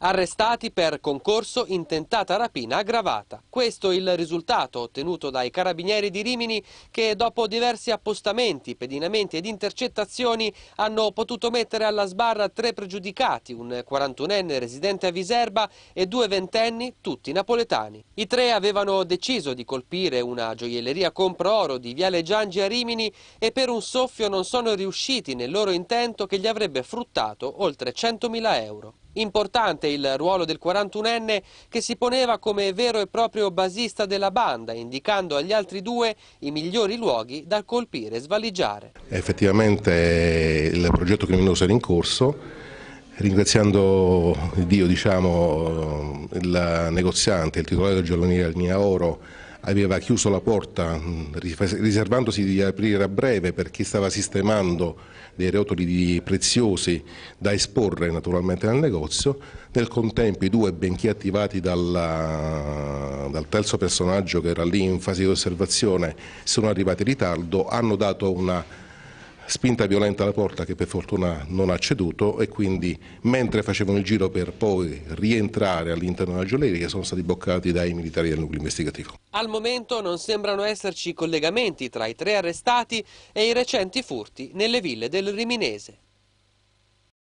Arrestati per concorso in tentata rapina aggravata. Questo il risultato ottenuto dai carabinieri di Rimini che dopo diversi appostamenti, pedinamenti ed intercettazioni hanno potuto mettere alla sbarra tre pregiudicati, un 41enne residente a Viserba e due ventenni, tutti napoletani. I tre avevano deciso di colpire una gioielleria compro oro di Viale Giangi a Rimini e per un soffio non sono riusciti nel loro intento che gli avrebbe fruttato oltre 100.000 euro. Importante il ruolo del 41enne che si poneva come vero e proprio basista della banda, indicando agli altri due i migliori luoghi da colpire e svaligiare. Effettivamente il progetto criminoso era in corso, ringraziando Dio diciamo, il negoziante, il titolare del giornale Linea Oro, aveva chiuso la porta mm, riservandosi di aprire a breve perché stava sistemando dei rotoli preziosi da esporre naturalmente nel negozio, nel contempo i due benché attivati dalla, dal terzo personaggio che era lì in fase di osservazione sono arrivati in ritardo, hanno dato una spinta violenta alla porta che per fortuna non ha ceduto e quindi mentre facevano il giro per poi rientrare all'interno della gioielleria sono stati bloccati dai militari del nucleo investigativo. Al momento non sembrano esserci collegamenti tra i tre arrestati e i recenti furti nelle ville del Riminese.